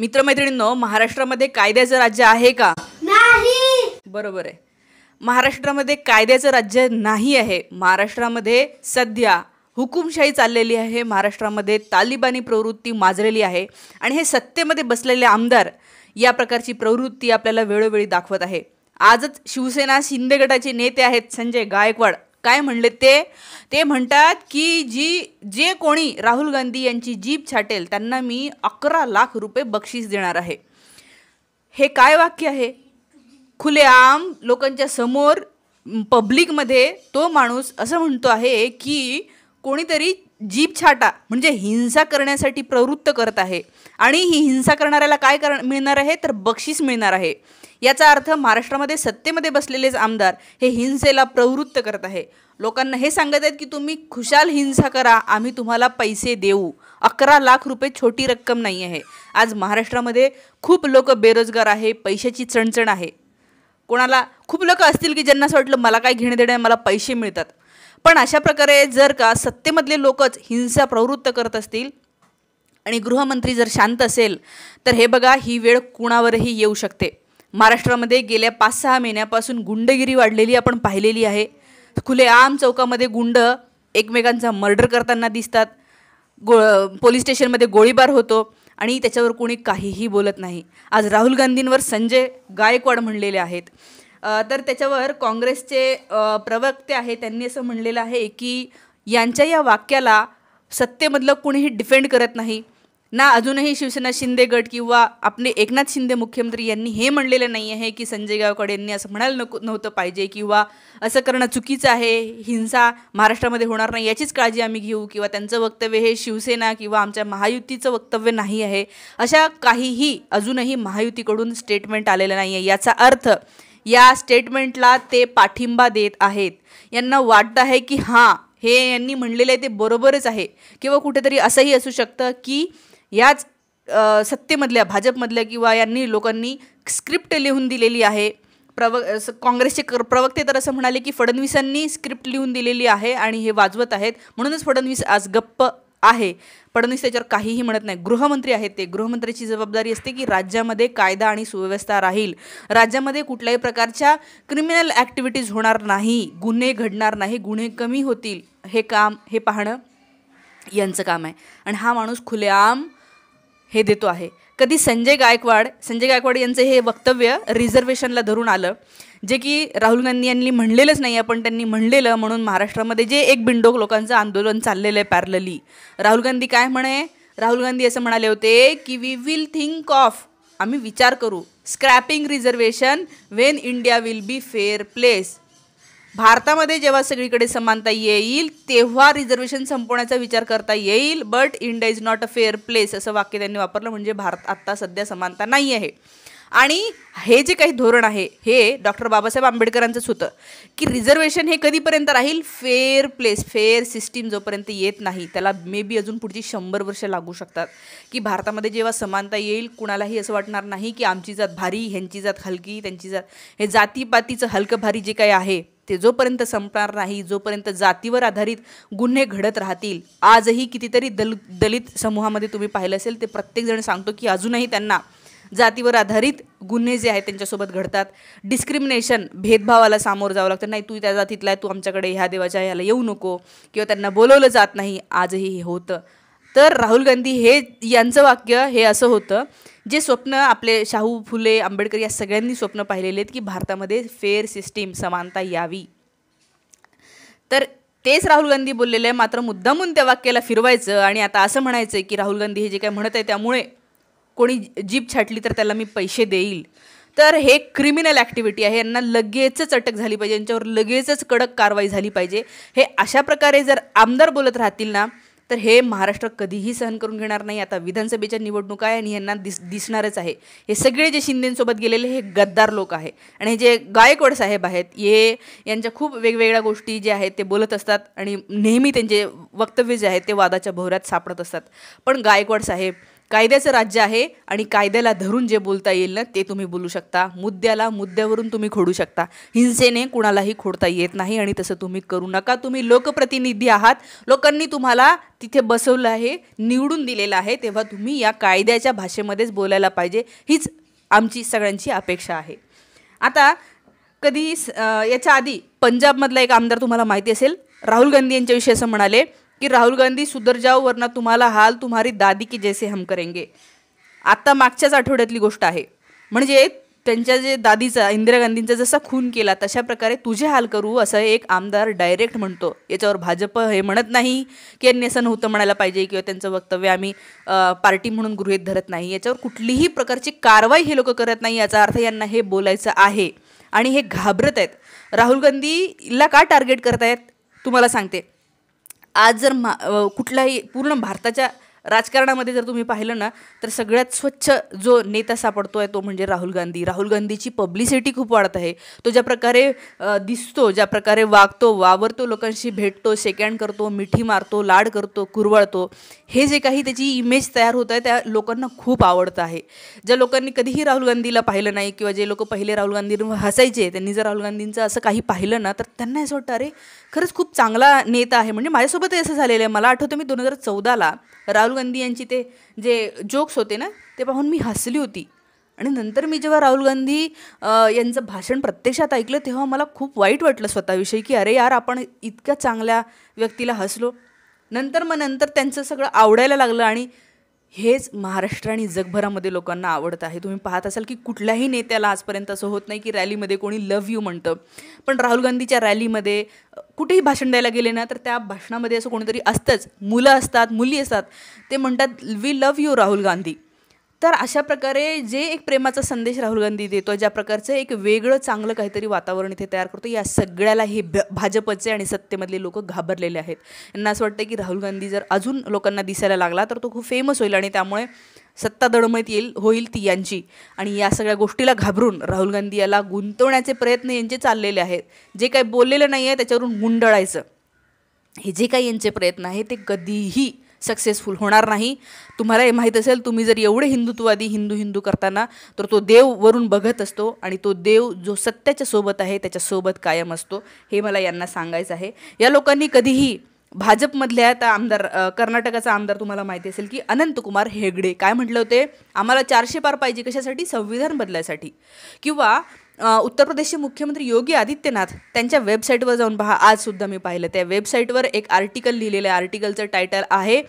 मित्रमैत्रिणींनो महाराष्ट्रामध्ये कायद्याचं राज्य आहे का नाही बरोबर आहे महाराष्ट्रामध्ये कायद्याचं राज्य नाही आहे महाराष्ट्रामध्ये सध्या हुकुमशाही चाललेली आहे महाराष्ट्रामध्ये तालिबानी प्रवृत्ती माजलेली आहे आणि हे सत्तेमध्ये बसलेले आमदार या प्रकारची प्रवृत्ती आपल्याला वेळोवेळी दाखवत आहे आजच शिवसेना शिंदे गटाचे नेते आहेत संजय गायकवाड काय म्हणले ते ते म्हणतात की जी जे कोणी राहुल गांधी यांची जीप छाटेल त्यांना मी अकरा लाख रुपये बक्षीस देणार आहे हे काय वाक्य आहे खुलेआम लोकांच्या समोर पब्लिकमध्ये तो माणूस असं म्हणतो आहे की कोणीतरी जीप छाटा म्हणजे हिंसा करण्यासाठी प्रवृत्त करत आहे आणि ही हिंसा करणाऱ्याला काय कर मिळणार आहे तर बक्षीस मिळणार आहे याचा अर्थ महाराष्ट्रामध्ये सत्तेमध्ये बसलेलेच आमदार हे हिंसेला प्रवृत्त करत आहे लोकांना हे सांगत आहेत की तुम्ही खुशाल हिंसा करा आम्ही तुम्हाला पैसे देऊ अकरा लाख रुपये छोटी रक्कम नाही आहे आज महाराष्ट्रामध्ये खूप लोक बेरोजगार आहे पैशाची चणचण आहे कोणाला खूप लोक असतील की ज्यांना असं वाटलं मला काय घेणे देणे मला पैसे मिळतात पण अशा प्रकारे जर का सत्तेमधले लोकच हिंसा प्रवृत्त करत असतील आणि गृहमंत्री जर शांत असेल तर हे बघा ही वेळ कुणावरही येऊ शकते महाराष्ट्रामध्ये गेल्या पाच सहा महिन्यापासून गुंडगिरी वाढलेली आपण पाहिलेली आहे खुलेआम चौकामध्ये गुंड एकमेकांचा मर्डर करताना दिसतात गो पोलीस स्टेशनमध्ये गोळीबार होतो आणि त्याच्यावर कोणी काहीही बोलत नाही आज राहुल गांधींवर संजय गायकवाड म्हणलेले आहेत तर त्याच्यावर काँग्रेसचे प्रवक्ते आहे त्यांनी असं म्हणलेलं आहे की यांच्या या वाक्याला सत्तेमधलं कोणीही डिफेंड करत नाही ना अजूनही शिवसेना शिंदे गट किंवा आपले एकनाथ शिंदे मुख्यमंत्री यांनी हे म्हणलेलं नाही आहे की संजय गावकडे यांनी असं म्हणायला नको नव्हतं पाहिजे किंवा असं करणं चुकीचं आहे हिंसा महाराष्ट्रामध्ये होणार नाही याचीच काळजी आम्ही घेऊ किंवा त्यांचं वक्तव्य हे शिवसेना किंवा आमच्या महायुतीचं वक्तव्य नाही आहे अशा काहीही अजूनही महायुतीकडून स्टेटमेंट आलेलं नाही आहे याचा अर्थ या स्टेटमेंटला ते पाठिंबा देत आहेत यांना वाटतं आहे की हां हे यांनी म्हणलेलं आहे ते बरोबरच आहे किंवा कुठेतरी असंही असू शकतं की याच सत्तेमधल्या भाजपमधल्या किंवा यांनी लोकांनी स्क्रिप्ट लिहून दिलेली आहे प्रव काँग्रेसचे कर प्रवक्ते तर असं म्हणाले की फडणवीसांनी स्क्रिप्ट लिहून दिलेली आहे आणि हे वाजवत आहेत म्हणूनच फडणवीस आज गप्प आहे फडणवीस त्याच्यावर काहीही म्हणत नाही गृहमंत्री आहेत ते गृहमंत्र्याची जबाबदारी असते की राज्यामध्ये कायदा आणि सुव्यवस्था राहील राज्यामध्ये कुठल्याही प्रकारच्या क्रिमिनल ॲक्टिव्हिटीज होणार नाही गुन्हे घडणार नाही गुन्हे कमी होतील हे काम हे पाहणं यांचं काम आहे आणि हा माणूस खुलेआम हे देतो आहे कधी संजय गायकवाड संजय गायकवाड यांचं हे वक्तव्य रिझर्वेशनला धरून आलं जे की राहुल गांधी यांनी म्हणलेलंच नाही आहे पण त्यांनी म्हणलेलं म्हणून महाराष्ट्रामध्ये जे एक बिंडोक लोकांचं आंदोलन चाललेलं आहे पॅरलली राहुल गांधी काय म्हणे राहुल गांधी असं म्हणाले होते की वी विल थिंक ऑफ आम्ही विचार करू scrapping reservation when India will be fair place भारतामध्ये जेव्हा सगळीकडे समानता येईल तेव्हा रिझर्वेशन संपवण्याचा विचार करता येईल but India is not a fair place असं वाक्य त्यांनी वापरलं म्हणजे भारत आत्ता सध्या समानता नाही आहे आणि हे जे काही धोरण आहे हे डॉक्टर बाबासाहेब आंबेडकरांचंच होतं की रिझर्वेशन हे कधीपर्यंत राहील फेअर प्लेस फेअर सिस्टीम जोपर्यंत येत नाही त्याला मे बी अजून पुढची शंभर वर्ष लागू शकतात की भारतामध्ये जेव्हा समानता येईल कुणालाही असं वाटणार नाही की आमची जात भारी ह्यांची जात हलकी त्यांची जात हे जातीपातीचं हलकं भारी जे काही आहे ते जोपर्यंत संपणार नाही जोपर्यंत जातीवर आधारित गुन्हे घडत राहतील आजही कितीतरी दल दलित समूहामध्ये तुम्ही पाहिलं असेल ते प्रत्येकजण सांगतो की अजूनही त्यांना जातीवर आधारित गुन्हे जे आहेत त्यांच्यासोबत घडतात डिस्क्रिमिनेशन भेदभावाला सामोरं जावं लागतं नाही तू त्या जातीतला आहे तू आमच्याकडे ह्या देवाच्या ह्याला येऊ नको किंवा त्यांना बोलवलं जात नाही आजही हे होतं तर राहुल गांधी हे यांचं वाक्य हे असं होतं जे स्वप्न आपले शाहू फुले आंबेडकर या सगळ्यांनी स्वप्न पाहिलेले आहेत की भारतामध्ये फेअर सिस्टीम समानता यावी तर तेच राहुल गांधी बोललेले आहे मात्र मुद्दामून त्या वाक्याला फिरवायचं आणि आता असं म्हणायचं की राहुल गांधी हे जे काय म्हणत आहे त्यामुळे कोणी जीप छाटली तर त्याला मी पैसे देईल तर हे क्रिमिनल ॲक्टिव्हिटी आहे यांना लगेचच अटक झाली पाहिजे यांच्यावर लगेचच कडक कारवाई झाली पाहिजे हे अशा प्रकारे जर आमदार बोलत राहतील ना तर हे महाराष्ट्र कधीही सहन करून घेणार नाही आता विधानसभेच्या निवडणुका आहे आणि यांना दिस दिसणारच आहे हे सगळे जे शिंदेसोबत गेलेले हे गद्दार लोक आहे आणि जे गायकवाड साहेब आहेत हे यांच्या खूप वेगवेगळ्या गोष्टी ज्या आहेत ते बोलत असतात आणि नेहमी त्यांचे वक्तव्य जे आहेत ते वादाच्या भोवऱ्यात सापडत असतात पण गायकवाड साहेब कायद्याचं राज्य आहे आणि कायद्याला धरून जे बोलता येईल ना ते तुम्ही बोलू शकता मुद्द्याला मुद्द्यावरून तुम्ही खोडू शकता हिंसेने कुणालाही खोडता येत नाही आणि तसं तुम्ही करू नका तुम्ही लोकप्रतिनिधी आहात लोकांनी तुम्हाला तिथे बसवलं आहे निवडून दिलेलं आहे तेव्हा तुम्ही या कायद्याच्या भाषेमध्येच बोलायला पाहिजे हीच आमची सगळ्यांची अपेक्षा आहे आता कधी याच्या आधी पंजाबमधला एक आमदार तुम्हाला माहिती असेल राहुल गांधी यांच्याविषयी असं म्हणाले की राहुल गांधी सुधर जाओ वरना तुम्हाला हाल तुम्हारी दादी की जैसे हम करेंगे आत्ता मागच्याच आठवड्यातली गोष्ट आहे म्हणजे त्यांच्या जे दादीचा इंदिरा गांधींचा जसा खून केला तशा प्रकारे तुझे हाल करू असं एक आमदार डायरेक्ट म्हणतो याच्यावर भाजप हे म्हणत नाही की यांनी असं नव्हतं म्हणायला पाहिजे किंवा त्यांचं वक्तव्य आम्ही पार्टी म्हणून गृहित धरत नाही याच्यावर कुठलीही प्रकारची कारवाई हे लोक करत नाही याचा अर्थ यांना हे बोलायचं आहे आणि हे घाबरत आहेत राहुल गांधीला का टार्गेट करतायत तुम्हाला सांगते आज जर मा कुठलाही पूर्ण भारताच्या राजकारणामध्ये जर तुम्ही पाहिलं ना तर सगळ्यात स्वच्छ जो नेता सापडतो आहे तो म्हणजे राहुल गांधी राहुल गांधीची पब्लिसिटी खूप वाढत आहे तो ज्या प्रकारे दिसतो ज्या प्रकारे वागतो वावरतो लोकांशी भेटतो सेकंड करतो मिठी मारतो लाड करतो कुरवाळतो हे जे काही त्याची इमेज तयार होत आहे त्या लोकांना खूप आवडतं आहे ज्या लोकांनी कधीही राहुल गांधीला पाहिलं नाही किंवा जे लोक पहिले राहुल गांधींवर हसायचे त्यांनी जर राहुल गांधींचं असं काही पाहिलं ना तर त्यांना असं वाटतं अरे खरंच खूप चांगला नेता आहे म्हणजे माझ्यासोबतही असं झालेलं आहे मला आठवतं मी दोन हजार चौदाला राहुल गांधी यांची ते जे जोक्स होते ना ते पाहून मी हसली होती आणि नंतर मी जेव्हा राहुल गांधी यांचं भाषण प्रत्यक्षात ऐकलं तेव्हा मला खूप वाईट वाटलं स्वतःविषयी की अरे यार आपण इतक्या चांगल्या व्यक्तीला हसलो नंतर मग नंतर त्यांचं सगळं आवडायला लागलं आणि हेच महाराष्ट्र आणि जगभरामध्ये लोकांना आवडत आहे तुम्ही पाहत असाल की कुठल्याही नेत्याला आजपर्यंत असं होत नाही की रॅलीमध्ये कोणी लव यू म्हणतं पण राहुल गांधीच्या रॅलीमध्ये कुठेही भाषण द्यायला गेले ना तर त्या भाषणामध्ये असं कोणीतरी असतंच मुलं असतात मुली असतात ते म्हणतात we love you Rahul Gandhi तर अशा प्रकारे जे एक प्रेमाचा संदेश राहुल गांधी देतो ज्या प्रकारचं एक वेगळं चांगलं काहीतरी वातावरण इथे तयार करतो या सगळ्याला हे भाजपचे आणि सत्तेमधले लोक घाबरलेले आहेत यांना असं वाटतं की राहुल गांधी जर अजून लोकांना दिसायला लागला तर तो खूप फेमस होईल आणि त्यामुळे सत्ता दडमत येईल होईल ती यांची आणि या सगळ्या गोष्टीला घाबरून राहुल गांधी याला गुंतवण्याचे प्रयत्न यांचे चाललेले आहेत जे काही बोललेलं नाही आहे त्याच्यावरून गुंडळायचं हे जे काही यांचे प्रयत्न आहे ते कधीही सक्सेसफुल होणार नाही तुम्हाला हे माहीत असेल तुम्ही जर एवढे हिंदुत्ववादी हिंदू हिंदू करताना तर तो देव वरून बघत असतो आणि तो देव जो सत्याच्या सोबत आहे त्याच्यासोबत कायम असतो हे मला यांना सांगायचं आहे या लोकांनी कधीही भाजपमधल्या आता आमदार कर्नाटकाचा आमदार तुम्हाला माहिती असेल की अनंतकुमार हेगडे काय म्हटलं होते आम्हाला चारशे पार पाहिजे कशासाठी संविधान बदलायसाठी किंवा उत्तर प्रदेशचे मुख्यमंत्री योगी आदित्यनाथ त्यांच्या वेबसाईटवर जाऊन पहा आजसुद्धा मी पाहिलं त्या वेबसाईटवर एक आर्टिकल लिहिलेलं आहे आर्टिकलचं टायटल आहे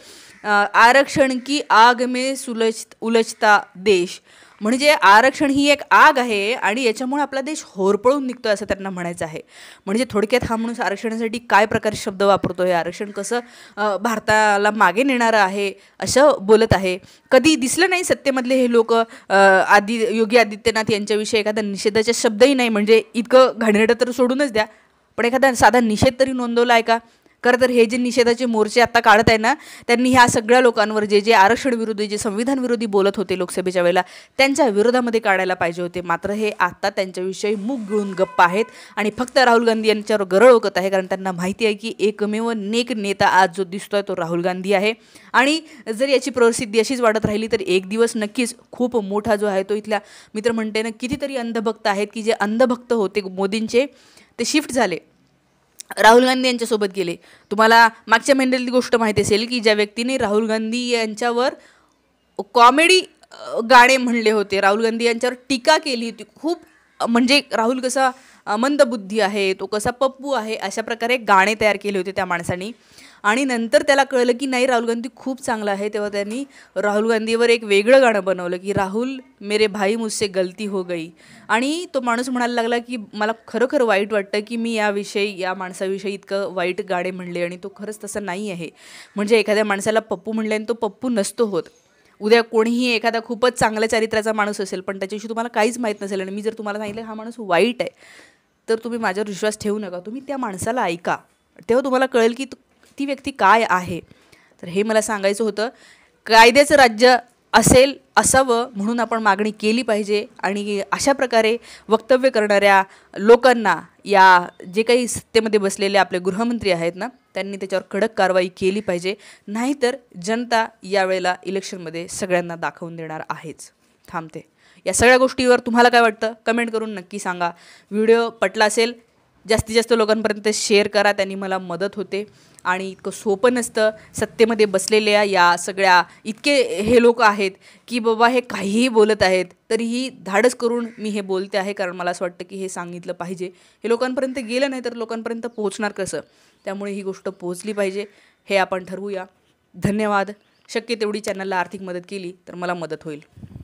आरक्षण की आग में सुलच उलचता देश म्हणजे आरक्षण ही एक आग आहे आणि याच्यामुळे आपला देश होरपळून निघतो असं त्यांना म्हणायचं आहे म्हणजे थोडक्यात हा माणूस आरक्षणासाठी काय प्रकार शब्द वापरतो हे आरक्षण कसं भारताला मागे नेणारं आहे असं बोलत आहे कधी दिसलं नाही सत्तेमधले हे लोक आदि योगी आदित्यनाथ यांच्याविषयी एखादा निषेधाचा शब्दही नाही म्हणजे इतकं घाणेरडं तर सोडूनच द्या पण एखादा साधा निषेध तरी नोंदवला आहे का खरं तर हे जे निषेधाचे मोर्चे आता काढत आहे ना त्यांनी ह्या सगळ्या लोकांवर जे जे आरक्षण विरोधी जे संविधान विरोधी बोलत होते लोकसभेच्या वेळेला त्यांच्या विरोधामध्ये काढायला पाहिजे होते मात्र हे आता त्यांच्याविषयी मूक घेऊन गप्पा आहेत आणि फक्त राहुल गांधी यांच्यावर गरळ ओकत आहे कारण त्यांना माहिती आहे की एकमेव नेक नेता आज जो दिसतोय तो राहुल गांधी आहे आणि जर याची प्रसिद्धी अशीच वाढत राहिली तर एक दिवस नक्कीच खूप मोठा जो आहे तो इथल्या मित्र म्हणते ना कितीतरी अंधभक्त आहेत की जे अंधभक्त होते मोदींचे ते शिफ्ट झाले राहुल गांधी यांच्यासोबत गेले तुम्हाला मागच्या महिन्यातली गोष्ट माहिती असेल की ज्या व्यक्तीने राहुल गांधी यांच्यावर कॉमेडी गाणे म्हणले होते राहुल गांधी यांच्यावर टीका केली होती खूप म्हणजे राहुल कसा मंदबुद्धी आहे तो कसा पप्पू आहे अशा प्रकारे गाणे तयार केले होते त्या माणसाने आणि नंतर त्याला कळलं की नाही राहुल गांधी खूप चांगला आहे तेव्हा त्यांनी राहुल गांधीवर एक वेगळं गाणं बनवलं की राहुल मेरे भाई मुझसे गलती हो गई आणि तो माणूस म्हणायला लागला की मला खरोखर वाईट वाटतं की मी याविषयी या माणसाविषयी इतकं वाईट गाणे म्हणले आणि तो खरंच तसं नाही आहे म्हणजे एखाद्या माणसाला पप्पू म्हणले आणि तो पप्पू नसतो होत उद्या कोणीही एखादा खूपच चांगल्या चारित्र्याचा माणूस असेल पण त्याच्याविषयी तुम्हाला काहीच माहीत नसेल आणि मी जर तुम्हाला सांगितलं हा माणूस वाईट आहे तर तुम्ही माझ्यावर विश्वास ठेवू नका तुम्ही त्या माणसाला ऐका तेव्हा तुम्हाला कळेल की ती व्यक्ती काय आहे तर हे मला सांगायचं होतं कायद्याचं राज्य असेल असावं म्हणून आपण मागणी केली पाहिजे आणि अशा प्रकारे वक्तव्य करणाऱ्या लोकांना या जे काही सत्तेमध्ये बसलेले आपले गृहमंत्री आहेत ना त्यांनी त्याच्यावर कडक कारवाई केली पाहिजे नाहीतर जनता यावेळेला इलेक्शनमध्ये सगळ्यांना दाखवून देणार आहेच थांबते या सगळ्या गोष्टीवर तुम्हाला काय वाटतं कमेंट करून नक्की सांगा व्हिडिओ पटला असेल जास्तीत जास्त लोकांपर्यंत शेअर करा त्यांनी मला मदत होते आणि इतकं सोपं नसतं सत्तेमध्ये बसलेल्या या सगळ्या इतके हे लोक आहेत की बाबा हे काहीही बोलत आहेत तरीही धाडस करून मी हे बोलते आहे कारण मला असं वाटतं की हे सांगितलं पाहिजे हे लोकांपर्यंत गेलं नाही तर लोकांपर्यंत पोहोचणार कसं त्यामुळे ही गोष्ट पोहोचली पाहिजे हे आपण ठरवूया धन्यवाद शक्य तेवढी चॅनलला आर्थिक मदत केली तर मला मदत होईल